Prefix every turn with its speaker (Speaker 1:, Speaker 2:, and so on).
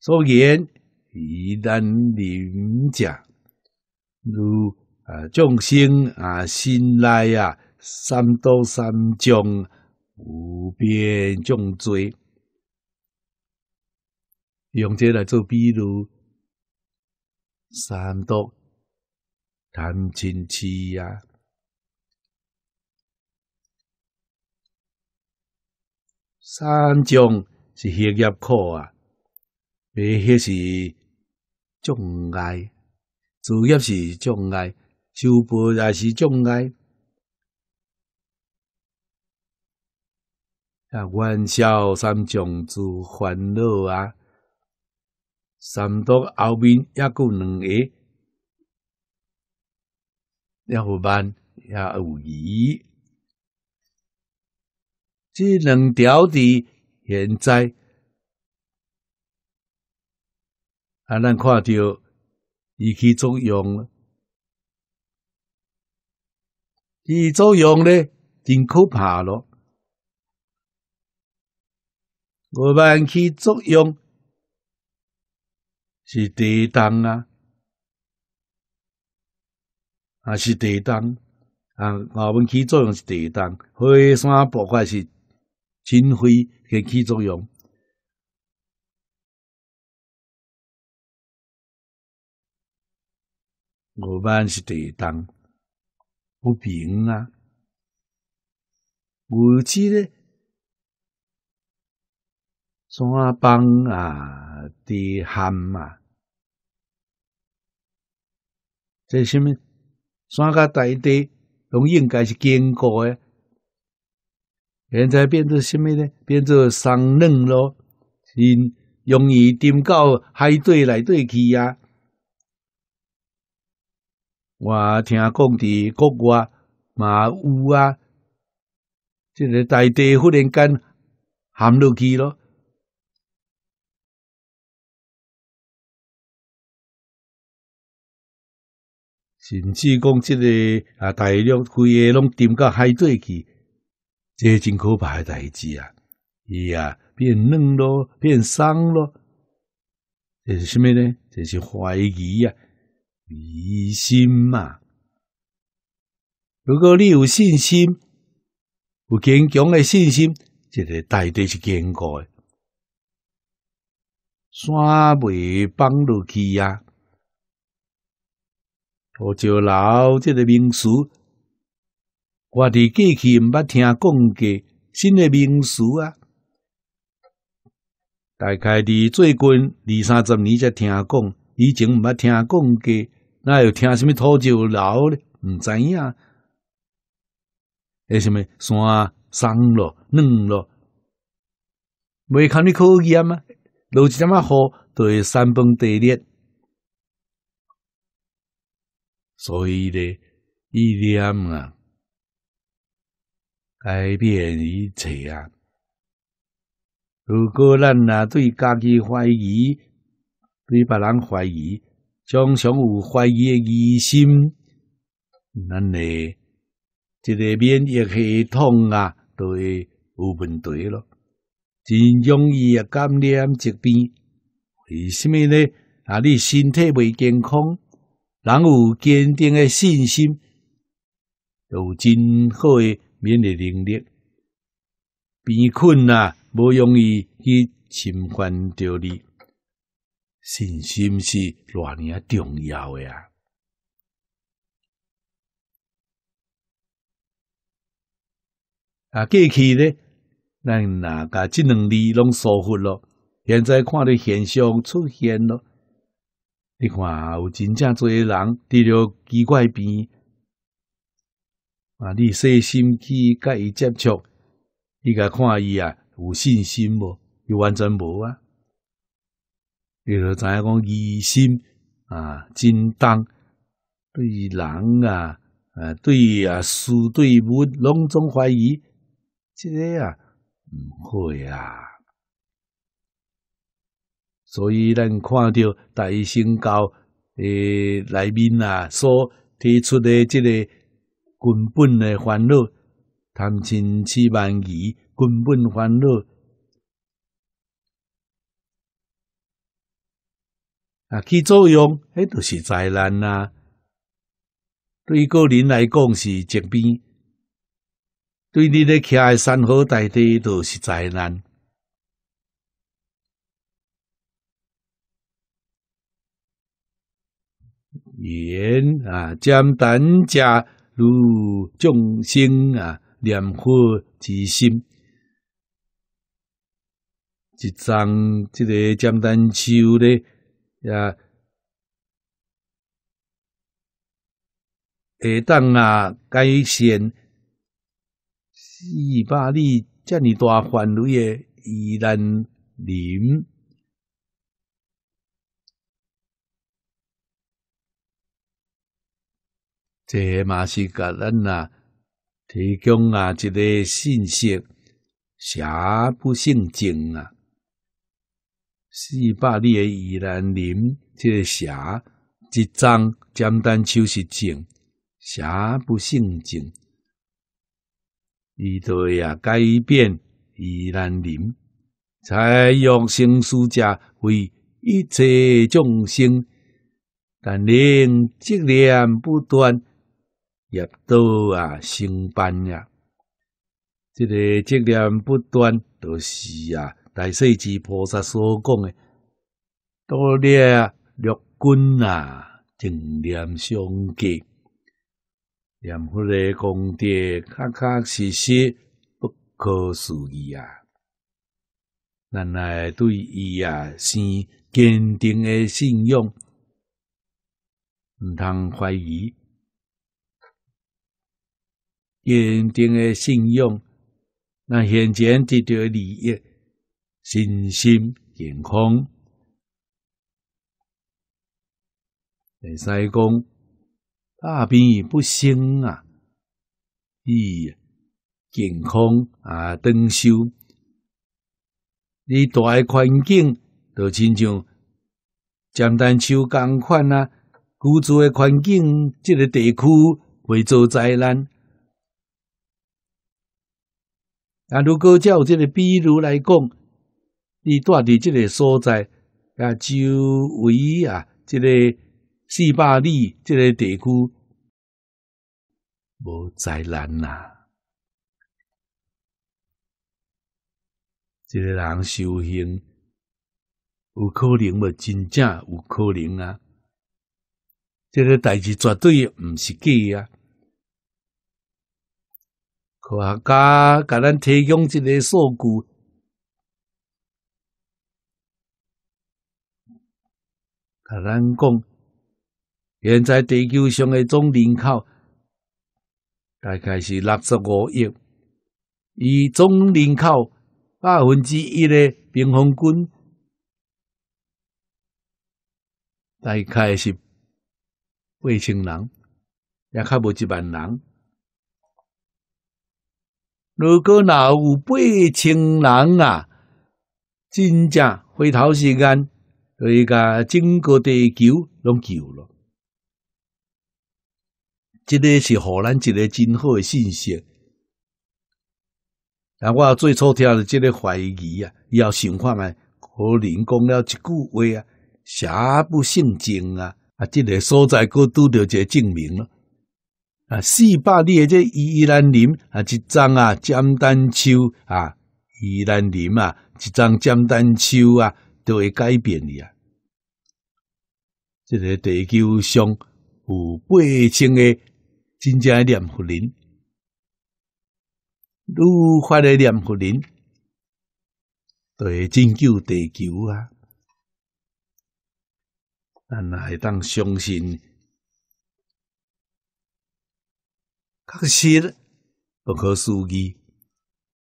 Speaker 1: 所言一旦临驾，如啊众生啊心内啊三多三障无边众罪，用这来做比如。三毒、贪嗔痴呀，三种是学业苦啊，别那是障碍，主要是障碍，修佛也是障碍。啊，元宵三种祝欢乐啊！三多后面也过两个，也有慢也有疑。这两条的现在，啊，咱看到起作用了。伊作用咧，真可怕咯！我慢起作用。是地动啊！啊，是地动啊！我们起作用是地动，火山爆发是灰辉起作用。我班是地动，不平啊！我知咧。山崩啊，地陷嘛，这什么？山甲大地拢应该是坚固诶，现在变做什么咧？变做松软咯，因容易沉到海底来底去啊。我听讲伫国外嘛有啊，这个大地忽然间陷落去咯。甚至讲，即个啊，大陆规个拢沉到海底去，这个真可怕诶代志啊！伊啊，变软咯，变松咯，这是啥物呢？这是怀疑啊，疑心嘛。如果你有信心，有坚强诶信心，即个大地是坚固诶。山未放落去啊。土石流这个民俗，我伫过去毋捌听讲过，新的民俗啊，大概伫最近二三十年才听讲，以前毋捌听讲过，那有听什么土石流咧？毋知影，那什么山松咯、软咯，未堪你考验啊落一点仔雨就会山崩地裂。所以咧，一念啊，改变一切啊。如果咱啊对家己怀疑，对别人怀疑，常常有怀疑诶疑心，咱咧一个免疫系统啊，都会有问题咯，真容易啊感染疾病。为什么咧？啊，你身体未健康。人有坚定的信心，有真好诶免疫力能力，病困啊，不容易去侵犯调理，信心是偌尼啊重要诶啊！啊，过去呢，咱若甲即两字拢疏忽咯，现在看到现象出现咯。你看，有真正做伊人得了奇怪病，啊，你细心去甲伊接触，你甲看伊啊，有信心无？伊完全无啊。你著知影讲疑心啊，真重，对于人啊，啊，对于啊事、对物拢总怀疑，这个啊，毋好啊。所以咱看到大乘教诶内面啊，所提出的这个根本的烦恼，贪嗔痴慢疑，根本烦恼啊，起作用，迄著是灾难啊。对个人来讲是疾病，对你的徛诶山河大地著是灾难。缘啊，将单架如众生啊，念佛之心，一张这个简单秋咧，啊，下当啊，改善四百里这么大范围的疑难林。这嘛是甲咱呐提供啊一个信息，侠不姓精啊？四百里宜兰林，这个侠一张简单就是精，侠不胜精。伊对啊改变宜兰林，采用新书架为一切众生，但令接量不断。业道啊，升班呀！这个积念不断，都是啊。大势至菩萨所讲的，多列六根啊，正念相继，念佛的功德，确确实实不可思议啊！咱来对伊啊，生坚定的信仰，唔通怀疑。坚定诶信用，那现前得到利益，身心健康。会使讲大病已不生啊，伊健康啊，长寿。你大环境都亲像尖南手共款啊，居住诶环境，即个地区未做灾难。啊，如果照这个，比如来讲，你住伫这个所在啊，周围啊，这个四百里这个地区无灾难呐，一个人修行有可能无真正有可能啊，这个代志绝对唔是假啊。科学家给咱提供一个数据，给咱讲，现在地球上的总人口大概是六十五亿，以总人口百分之一的平方均，大概是八千人，也较无一万。人如果若有八千人啊，真正回头时间，一甲整个地球拢救了。即个是互咱一个真好诶信息。啊，我最初听着即个怀疑啊，以后想看觅，可能讲了一句话啊，邪不胜正啊，啊，这个所在佫拄着一个证明了。四百里诶，这宜兰林啊，一张啊，金丹丘啊，宜兰林啊，一张金丹丘啊，都会改变你啊。这个地球上有八千个真正念佛人，如发的念佛人，会拯救地球啊。咱若会当相信。确实不可思议。